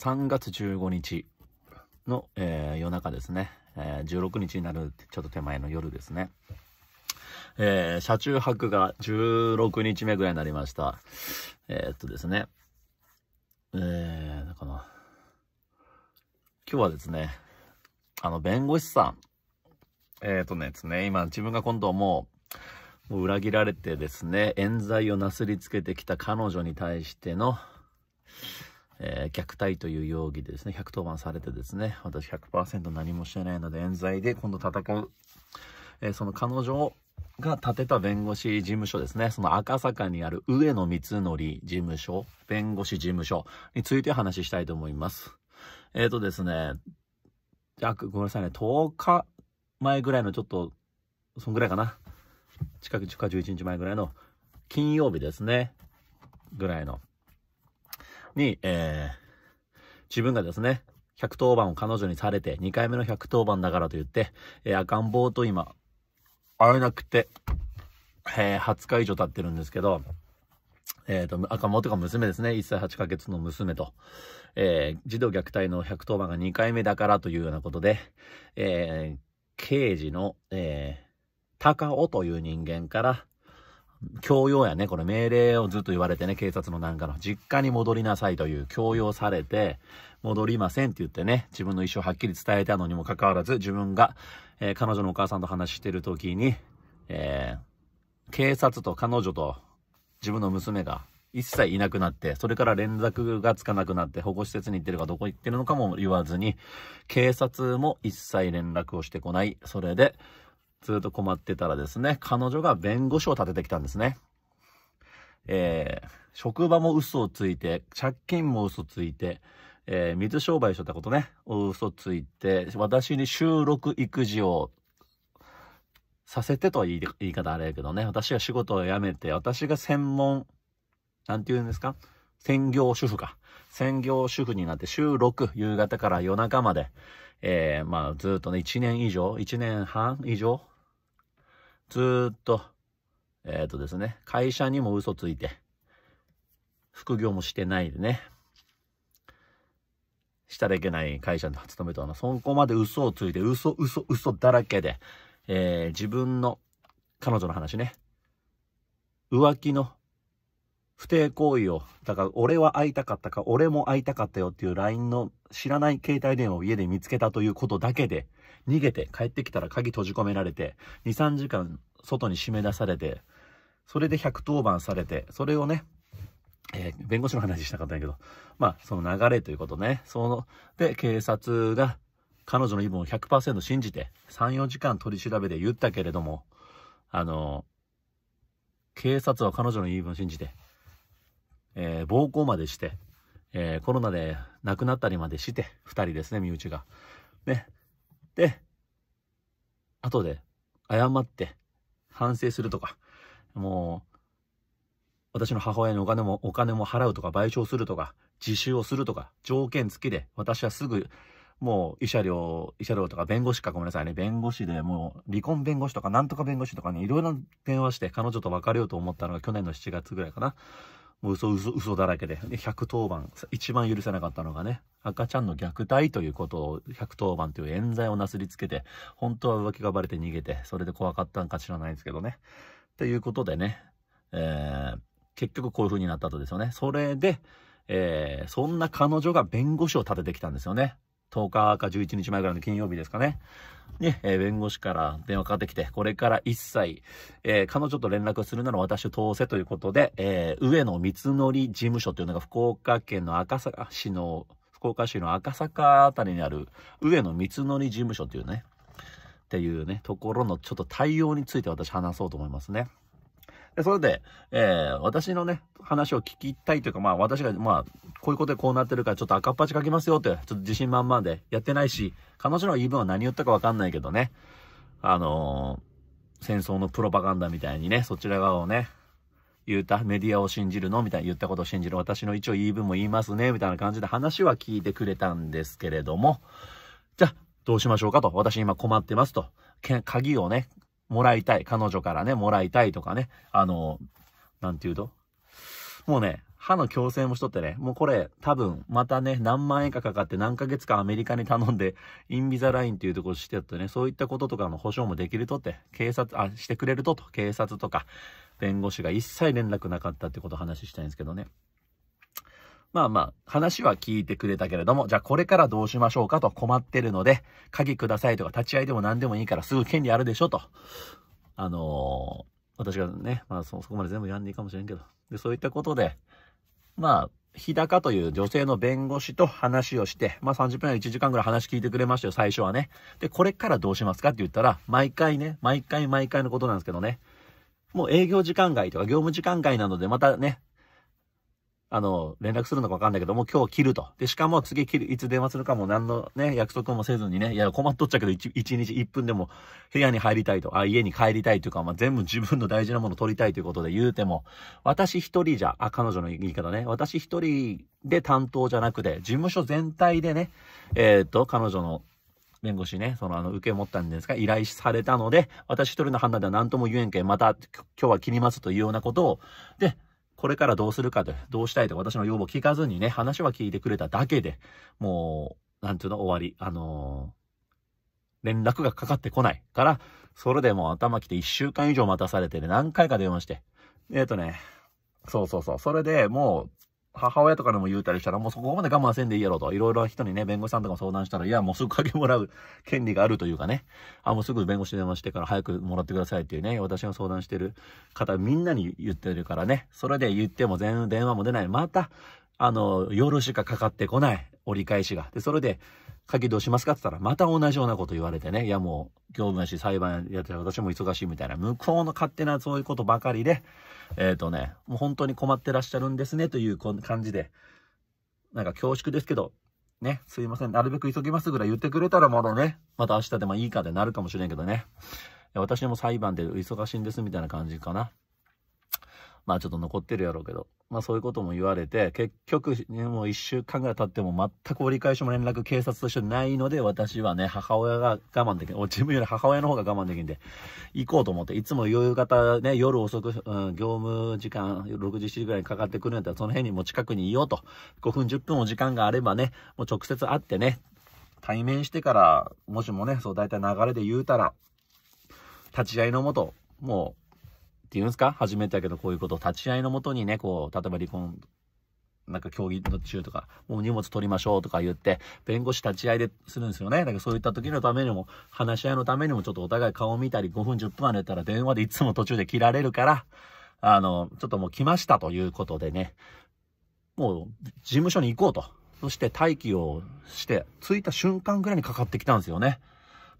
3月15日の、えー、夜中ですね、えー、16日になるちょっと手前の夜ですね、えー、車中泊が16日目ぐらいになりました。えー、っとですね、えー、だかな。今日はですね、あの、弁護士さん、えー、っとね、ですね、今自分が今度もう、もう裏切られてですね、冤罪をなすりつけてきた彼女に対しての、えー、虐待という容疑でですね、110番されてですね、私100%何もしてないので冤罪で今度戦う。えー、その彼女が建てた弁護士事務所ですね、その赤坂にある上野光則事務所、弁護士事務所について話したいと思います。えっ、ー、とですね、約、ごめんなさいね、10日前ぐらいのちょっと、そんぐらいかな。近く、近く11日前ぐらいの金曜日ですね、ぐらいのに、えー、自分がですね、110番を彼女にされて、2回目の110番だからと言って、えー、赤ん坊と今、会えなくて、えー、20日以上経ってるんですけど、えっ、ー、と、赤ん坊とか娘ですね。1歳8ヶ月の娘と、えー、児童虐待の110番が2回目だからというようなことで、えー、刑事の、えー、高尾という人間から、強要やね、これ命令をずっと言われてね、警察のなんかの、実家に戻りなさいという強要されて、戻りませんって言ってね、自分の意思をはっきり伝えたのにもかかわらず、自分が、えー、彼女のお母さんと話してる時に、えー、警察と彼女と自分の娘が一切いなくなって、それから連絡がつかなくなって、保護施設に行ってるかどこ行ってるのかも言わずに、警察も一切連絡をしてこない。それで、ずっと困ってたらですね、彼女が弁護士を立ててきたんですね。えー、職場も嘘をついて、借金も嘘ついて、えー、水商売しとったことね、嘘ついて、私に収録育児をさせてとは言い方あれやけどね、私は仕事を辞めて、私が専門、なんて言うんですか専業主婦か。専業主婦になって週6、夕方から夜中まで、えー、まあずっとね、1年以上、1年半以上、ずっと、えっ、ー、とですね、会社にも嘘ついて、副業もしてないでね、したらいけない会社に勤めたの、そこまで嘘をついて、嘘、嘘、嘘だらけで、えー、自分の、彼女の話ね、浮気の不貞行為を、だから俺は会いたかったか、俺も会いたかったよっていう LINE の知らない携帯電話を家で見つけたということだけで、逃げて帰ってきたら鍵閉じ込められて、2、3時間外に締め出されて、それで110番されて、それをね、えー、弁護士の話したかったんやけど、まあ、その流れということね。その、で、警察が彼女の言い分を100%信じて、3、4時間取り調べで言ったけれども、あの、警察は彼女の言い分を信じて、えー、暴行までして、えー、コロナで亡くなったりまでして、2人ですね、身内が。ね。で、後で謝って反省するとか、もう、私の母親にお金も、お金も払うとか、賠償するとか、自首をするとか、条件付きで、私はすぐ、もう、慰謝料、慰謝料とか、弁護士か、ごめんなさいね、弁護士でもう、離婚弁護士とか、なんとか弁護士とかね、いろいろ電話して、彼女と別れようと思ったのが去年の7月ぐらいかな。もう嘘嘘嘘だらけでで110番一番許せなかったのがね赤ちゃんの虐待ということを110番という冤罪をなすりつけて本当は浮気がバレて逃げてそれで怖かったんか知らないんですけどねっていうことでね、えー、結局こういう風になったとですよねそれで、えー、そんな彼女が弁護士を立ててきたんですよね10日か11日前ぐらいの金曜日ですかね。に、えー、弁護士から電話かかってきて、これから一切、えー、彼女と連絡するなら私を通せということで、えー、上野光則事務所というのが福岡県の赤坂市の、福岡市の赤坂あたりにある上野光則事務所というね、っていうね、ところのちょっと対応について私話そうと思いますね。それで、えー、私のね、話を聞きたいというか、まあ私が、まあ、こういうことでこうなってるからちょっと赤っ恥かきますよって、ちょっと自信満々でやってないし、彼女の言い分は何言ったかわかんないけどね、あのー、戦争のプロパガンダみたいにね、そちら側をね、言うた、メディアを信じるのみたいな、言ったことを信じる、私の一応言い分も言いますね、みたいな感じで話は聞いてくれたんですけれども、じゃあ、どうしましょうかと、私今困ってますと、鍵をね、もらいたい。彼女からね、もらいたいとかね。あの、なんて言うともうね、歯の矯正もしとってね、もうこれ多分またね、何万円かかかって何ヶ月間アメリカに頼んで、インビザラインっていうところしてったね、そういったこととかの保証もできるとって、警察、あ、してくれるとと、警察とか、弁護士が一切連絡なかったってことを話したいんですけどね。まあまあ、話は聞いてくれたけれども、じゃあこれからどうしましょうかと困ってるので、鍵くださいとか立ち会いでも何でもいいからすぐ権利あるでしょと。あのー、私がね、まあそ、そこまで全部やんねえかもしれんけど。で、そういったことで、まあ、日高という女性の弁護士と話をして、まあ30分や1時間ぐらい話聞いてくれましたよ、最初はね。で、これからどうしますかって言ったら、毎回ね、毎回毎回のことなんですけどね。もう営業時間外とか業務時間外なので、またね、あの、連絡するのか分かんないけど、もう今日切ると。で、しかも次切る、いつ電話するかも何のね、約束もせずにね、いや、困っとっちゃうけど1、日1分でも部屋に入りたいと、あ、家に帰りたいというか、まあ、全部自分の大事なものを取りたいということで言うても、私一人じゃ、あ、彼女の言い方ね、私一人で担当じゃなくて、事務所全体でね、えー、っと、彼女の弁護士ね、そのあの、受け持ったんですが、依頼されたので、私一人の判断では何とも言えんけん、また今日は切りますというようなことを、で、これからどうするかで、どうしたいと私の要望聞かずにね、話は聞いてくれただけで、もう、なんていうの、終わり。あのー、連絡がかかってこないから、それでもう頭きて1週間以上待たされてね、何回か電話して。えっ、ー、とね、そうそうそう。それでもう、母親とかでも言うたりしたら、もうそこまで我慢せんでいいやろと、いろいろ人にね、弁護士さんとか相談したら、いや、もうすぐかけもらう権利があるというかね、あ、もうすぐ弁護士電話してから早くもらってくださいっていうね、私が相談してる方みんなに言ってるからね、それで言っても全然電話も出ない。また、あの、夜しかかかってこない、折り返しが。で、それで、鍵どうしますかって言ったら、また同じようなこと言われてね、いやもう、業務やし、裁判やって私も忙しいみたいな、向こうの勝手なそういうことばかりで、えっ、ー、とね、もう本当に困ってらっしゃるんですね、という感じで、なんか恐縮ですけど、ね、すいません、なるべく急ぎますぐらい言ってくれたらまだね、また明日でもいいかでなるかもしれんけどね。私も裁判で忙しいんですみたいな感じかな。まあちょっと残ってるやろうけど、まあそういうことも言われて、結局、ね、もう1週間ぐらい経っても全く折り返しも連絡警察としてないので、私はね、母親が我慢できん、自分より母親の方が我慢できんで、行こうと思って、いつも夕方ね、夜遅く、うん、業務時間、6時、7時ぐらいにかかってくるんやったら、その辺にもう近くにいようと、5分、10分も時間があればね、もう直接会ってね、対面してから、もしもね、そう大体流れで言うたら、立ち会いのもと、もう、って言うんですか初めてだけどこういうことを立ち会いのもとにね、こう、例えば離婚、なんか競技の中とか、もう荷物取りましょうとか言って、弁護士立ち会いでするんですよね。だからそういった時のためにも、話し合いのためにもちょっとお互い顔を見たり、5分10分やったら電話でいつも途中で切られるから、あの、ちょっともう来ましたということでね、もう事務所に行こうと。そして待機をして、着いた瞬間ぐらいにかかってきたんですよね。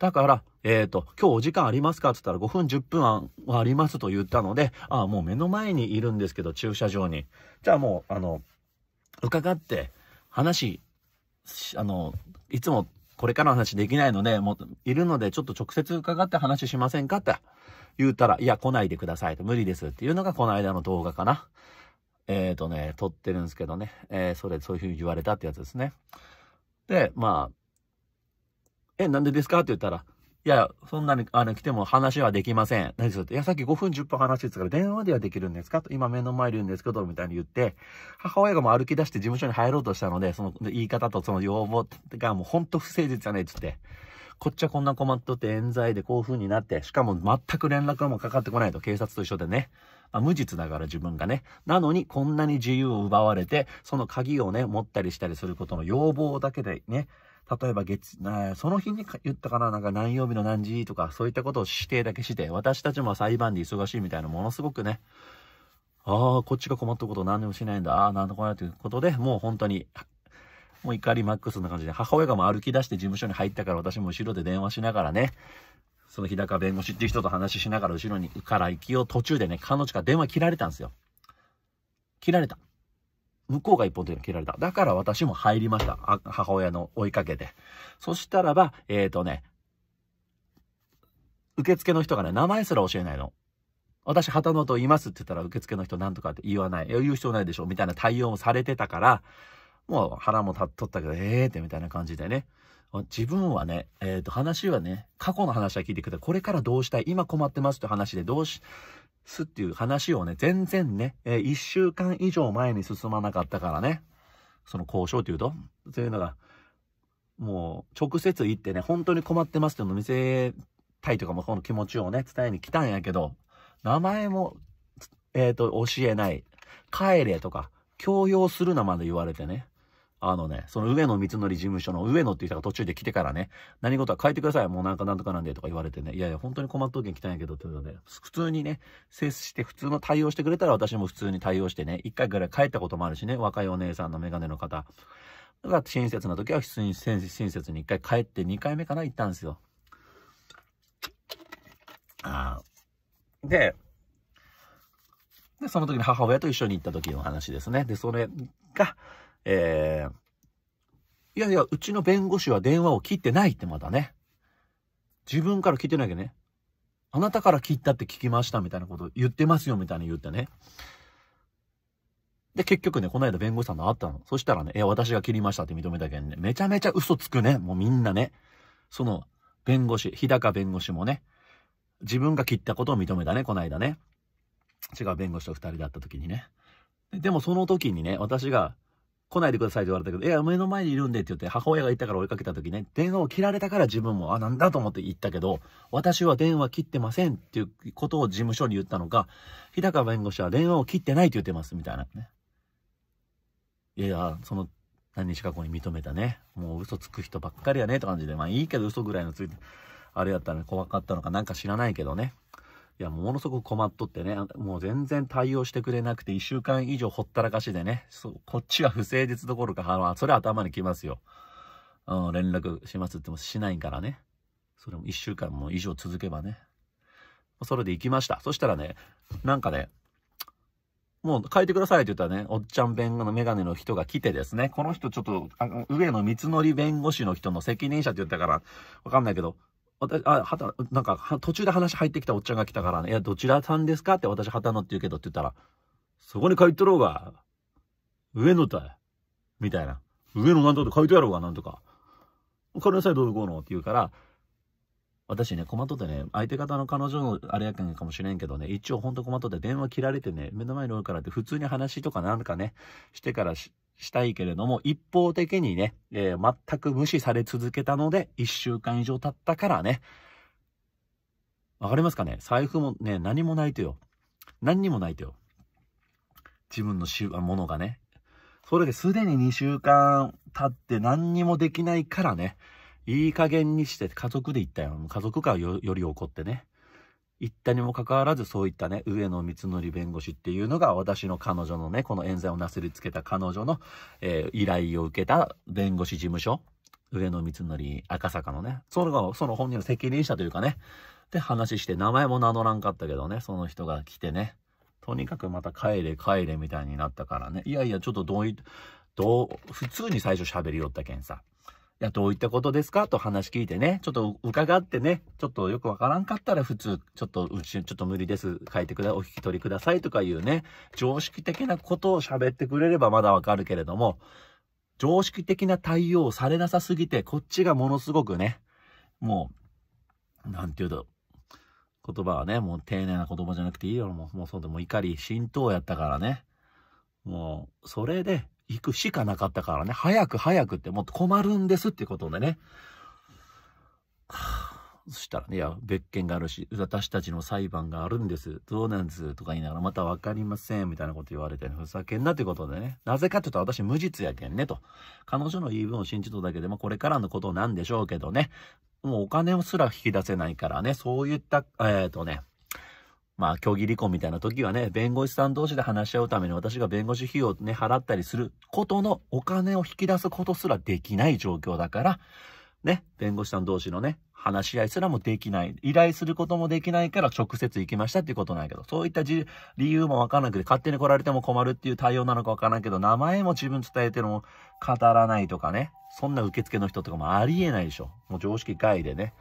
だから、えっ、ー、と、今日お時間ありますかって言ったら5分10分はありますと言ったので、ああ、もう目の前にいるんですけど、駐車場に。じゃあもう、あの、伺って、話、あの、いつもこれからの話できないので、もう、いるので、ちょっと直接伺って話しませんかって言ったら、いや、来ないでくださいと、無理ですっていうのがこの間の動画かな。えっ、ー、とね、撮ってるんですけどね、えー、それ、そういうふうに言われたってやつですね。で、まあ、え、なんでですかって言ったら、いや、そんなに、あの、来ても話はできません。何するて、いや、さっき5分10分話してたから電話ではできるんですかと、今目の前でいるんですけど、みたいに言って、母親がもう歩き出して事務所に入ろうとしたので、その言い方とその要望がもうほんと不誠実じゃねえって言って、こっちはこんな困っとって冤罪でこういう風になって、しかも全く連絡もかかってこないと警察と一緒でね。あ無実だから自分がね。なのにこんなに自由を奪われて、その鍵をね、持ったりしたりすることの要望だけでね、例えば月、ね、その日に言ったかな、なんか何曜日の何時とか、そういったことを指定だけして、私たちも裁判で忙しいみたいな、ものすごくね、ああ、こっちが困ったこと何でもしないんだ、ああ、なんとかないということで、もう本当に、もう怒りマックスな感じで、母親がもう歩き出して事務所に入ったから私も後ろで電話しながらね、その日高弁護士っていう人と話しながら後ろにから行きを途中でね、彼女が電話切られたんですよ。切られた。向こうが一本手に切られた。だから私も入りました。母親の追いかけて。そしたらば、えっ、ー、とね、受付の人がね、名前すら教えないの。私、旗の音言いますって言ったら、受付の人なんとかって言わない。言う必要ないでしょみたいな対応もされてたから、もう腹も立っとったけど、ええー、ってみたいな感じでね。自分はね、えっ、ー、と、話はね、過去の話は聞いてくれて、これからどうしたい、今困ってますって話で、どうし、すっていう話をね、全然ね、えー、1週間以上前に進まなかったからね、その交渉というと、そういうのが、もう直接行ってね、本当に困ってますっていうのを見せたいとか、もこの気持ちをね、伝えに来たんやけど、名前も、えっ、ー、と、教えない、帰れとか、強要するなまで言われてね、あのね、その上野光則事務所の上野っていう人が途中で来てからね、何事は変えてください、もうなんかなんとかなんでとか言われてね、いやいや、本当に困った時に来たんやけどっていうので、普通にね、接して普通の対応してくれたら私も普通に対応してね、一回ぐらい帰ったこともあるしね、若いお姉さんのメガネの方。だから親切な時は普通に親切に一回帰って2回目かな行ったんですよ。あで、で、その時に母親と一緒に行った時の話ですね。で、それが、えー、いやいや、うちの弁護士は電話を切ってないってまたね。自分から切ってないけどね。あなたから切ったって聞きましたみたいなこと言ってますよみたいに言ってね。で、結局ね、この間弁護士さんと会ったの。そしたらね、いや、私が切りましたって認めたけんね、めちゃめちゃ嘘つくね。もうみんなね。その、弁護士、日高弁護士もね、自分が切ったことを認めたね、この間ね。違う弁護士と二人だった時にね。でもその時にね、私が、来ないでくださいって言われたけど、いや、目の前にいるんでって言って、母親がいたから追いかけた時ね、電話を切られたから自分も、あ、なんだと思って言ったけど、私は電話切ってませんっていうことを事務所に言ったのか、日高弁護士は電話を切ってないって言ってます、みたいなね。いや、その、何日か後に認めたね。もう嘘つく人ばっかりやねって感じで、まあいいけど嘘ぐらいのついて、あれやったら怖かったのかなんか知らないけどね。いや、ものすごく困っとってね、もう全然対応してくれなくて、1週間以上ほったらかしでね、そう、こっちは不誠実どころか、あの、それ頭にきますよ。うん、連絡しますってもしないからね。それも1週間も以上続けばね。それで行きました。そしたらね、なんかね、もう変えてくださいって言ったらね、おっちゃん弁護のメガネの人が来てですね、この人ちょっと、あ上野光則弁護士の人の責任者って言ったから、わかんないけど、私、あ、はた、なんか、途中で話入ってきたおっちゃんが来たからね、いや、どちらさんですかって私、はたのって言うけどって言ったら、そこに書いとろうが、上野だみたいな。上野なんとか書いとやろうが、なんとか。お金さえどうこうのって言うから、私ね、困っとってね、相手方の彼女のあれやけんかもしれんけどね、一応ほんと困っとって電話切られてね、目の前におるからって普通に話とかなんかね、してからし、したいけれども、一方的にね、えー、全く無視され続けたので、1週間以上経ったからね、わかりますかね財布もね、何もないとよ。何にもないとよ。自分のしゅものがね。それですでに2週間経って何にもできないからね、いい加減にして家族で行ったよ。家族からより怒ってね。言ったにもかかわらず、そういったね、上野光則弁護士っていうのが、私の彼女のね、この冤罪をなすりつけた彼女の、えー、依頼を受けた弁護士事務所、上野光則赤坂のね、その、その本人の責任者というかね、で話して、名前も名乗らんかったけどね、その人が来てね、とにかくまた帰れ帰れみたいになったからね、いやいや、ちょっとどうい、どう、普通に最初喋りよったけんさ。いや、どういったことですかと話聞いてね、ちょっと伺ってね、ちょっとよくわからんかったら普通、ちょっと、うち、ちょっと無理です、書いてくだ、お引き取りくださいとかいうね、常識的なことを喋ってくれればまだわかるけれども、常識的な対応をされなさすぎて、こっちがものすごくね、もう、なんて言うと、言葉はね、もう丁寧な言葉じゃなくていいよ、もう、もうそうでも怒り、浸透やったからね。もう、それで、行くしかなかったからね、早く早くってもっと困るんですってことでね。そしたらね、いや、別件があるし、私たちの裁判があるんです。どうなんですとか言いながら、また分かりません。みたいなこと言われて、ね、ふざけんなってことでね。なぜかってっうと、私無実やけんね、と。彼女の言い分を信じただけで、まあ、これからのことなんでしょうけどね。もうお金をすら引き出せないからね、そういった、えっ、ー、とね、まあ、虚偽離婚みたいな時はね、弁護士さん同士で話し合うために私が弁護士費用をね、払ったりすることのお金を引き出すことすらできない状況だから、ね、弁護士さん同士のね、話し合いすらもできない。依頼することもできないから直接行きましたっていうことなんやけど、そういった理由もわからなくて、勝手に来られても困るっていう対応なのかわからんけど、名前も自分伝えてるのも語らないとかね、そんな受付の人とかもありえないでしょ。もう常識外でね。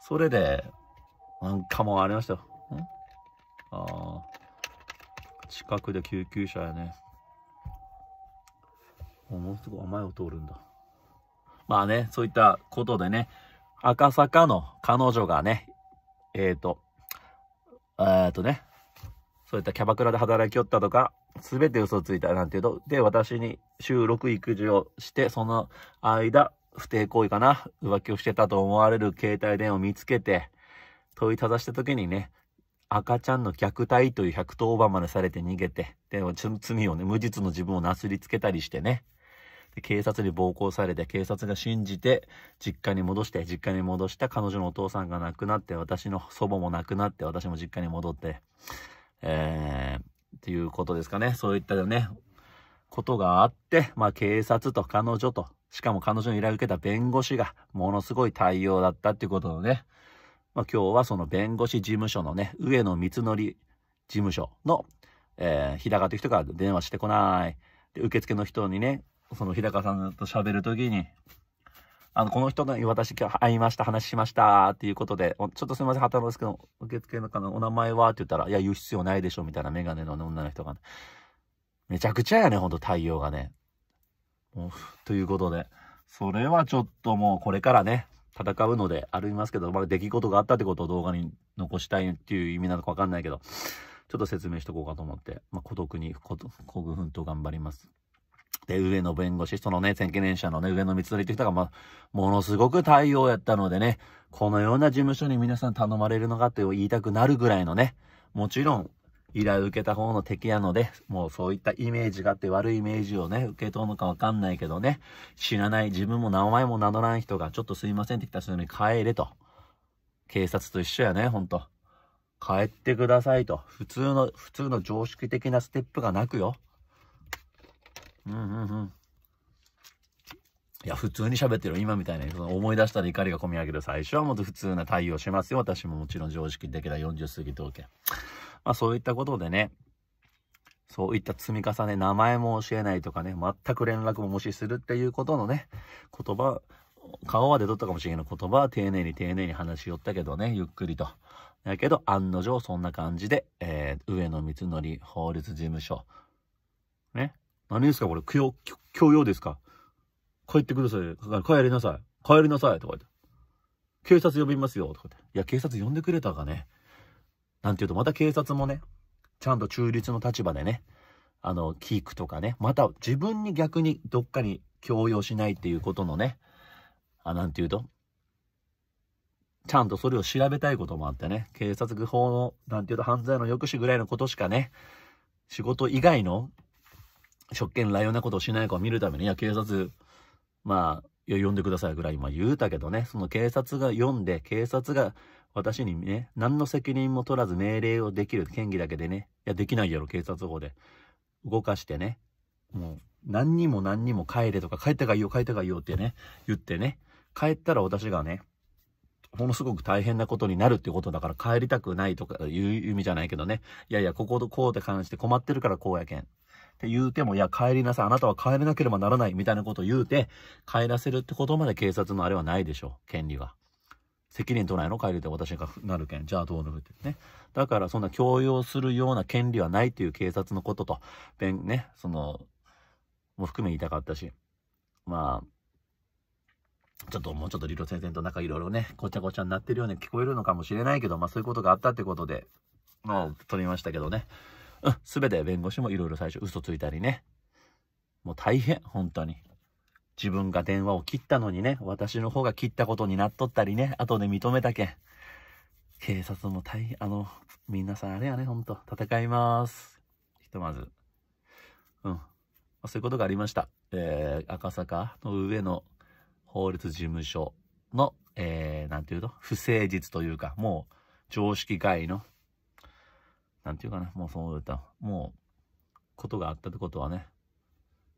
それで、なんかもうありましたよ。んあ近くで救急車やねもうすぐ雨を通るんだまあねそういったことでね赤坂の彼女がねえっ、ー、とえっ、とねそういったキャバクラで働きよったとか全て嘘ついたなんていうとで私に収録育児をしてその間不貞行為かな浮気をしてたと思われる携帯電話を見つけて問いただした時にね赤ちゃんの虐待という110番までされて逃げて、で、罪をね、無実の自分をなすりつけたりしてね、で警察に暴行されて、警察が信じて、実家に戻して、実家に戻した彼女のお父さんが亡くなって、私の祖母も亡くなって、私も実家に戻って、えー、っていうことですかね。そういったね、ことがあって、まあ警察と彼女と、しかも彼女に依頼を受けた弁護士が、ものすごい対応だったっていうことのね、まあ、今日はその弁護士事務所のね、上野光則事務所の、えー、日高という人から電話してこない。で、受付の人にね、その日高さんと喋るときに、あの、この人に私今日会いました、話しました、っていうことで、ちょっとすみません、働くんですけど、受付の方のお名前はって言ったら、いや、言う必要ないでしょ、みたいなメガネの女の人が、ね、めちゃくちゃやね、ほんと、対応がね。ということで、それはちょっともうこれからね、戦うのでありますけど、まあ、出来事があったってことを動画に残したいっていう意味なのかわかんないけど、ちょっと説明しとこうかと思って、まあ、孤独に、孤独奮闘頑張ります。で、上野弁護士、そのね、先見年者のね、上野光則って人が、まあ、ものすごく対応やったのでね、このような事務所に皆さん頼まれるのかって言いたくなるぐらいのね、もちろん、依頼を受けた方の敵やので、もうそういったイメージがあって悪いイメージをね、受け取るのかわかんないけどね、知らない、自分も名前も名乗らん人が、ちょっとすいませんって来た人に帰れと。警察と一緒やね、ほんと。帰ってくださいと。普通の、普通の常識的なステップがなくよ。うんうんうん。いや、普通に喋ってる今みたいな、その思い出したら怒りが込み上げる最初はもっと普通な対応しますよ。私ももちろん常識的な40過ぎとけ。まあそういったことでね、そういった積み重ね、名前も教えないとかね、全く連絡も無視するっていうことのね、言葉、顔は出とったかもしれんけど、言葉は丁寧に丁寧に話しよったけどね、ゆっくりと。だけど、案の定そんな感じで、えー、上野光則法律事務所。ね。何ですかこれ、強、強養ですか帰ってください。帰りなさい。帰りなさい。とか言って。警察呼びますよ。とか言って。いや、警察呼んでくれたかね。なんていうと、また警察もね、ちゃんと中立の立場でね、あの、キークとかね、また自分に逆にどっかに強要しないっていうことのね、あ、なんていうと、ちゃんとそれを調べたいこともあってね、警察法の、なんていうと、犯罪の抑止ぐらいのことしかね、仕事以外の、職権乱用なことをしないかを見るために、いや、警察、まあ、呼んでくださいぐらい今言うたけどね、その警察が読んで、警察が私にね、何の責任も取らず命令をできる権利だけでね、いや、できないやろ、警察法で。動かしてね、もう、何にも何にも帰れとか、帰ったがいいよ、帰ったがいいよってね、言ってね、帰ったら私がね、ものすごく大変なことになるってことだから帰りたくないとかいう意味じゃないけどね。いやいや、こことこうって関して困ってるからこうやけん。って言うても、いや、帰りなさい。あなたは帰れなければならない。みたいなことを言うて、帰らせるってことまで警察のあれはないでしょう。権利は。責任取らないの帰りで私がなるけん。じゃあどうなるってね。だからそんな強要するような権利はないっていう警察のことと、弁ね、その、も含め言いたかったし。まあ、ちょっともうちょっと理路整然となんかいろいろね、ごちゃごちゃになってるように聞こえるのかもしれないけど、まあそういうことがあったってことで、もう取りましたけどね。うん、すべて弁護士もいろいろ最初嘘ついたりね。もう大変、本当に。自分が電話を切ったのにね、私の方が切ったことになっとったりね、後で認めたけん。警察も大、あの、皆さんあれやね、ほんと、戦います。ひとまず。うん。そういうことがありました。えー、赤坂の上の法律事務所の、えー、なんていうと、不誠実というか、もう常識外の、なんていうかな、もうそういった、もう、ことがあったってことはね、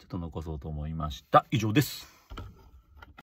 ちょっと残そうと思いました。以上です。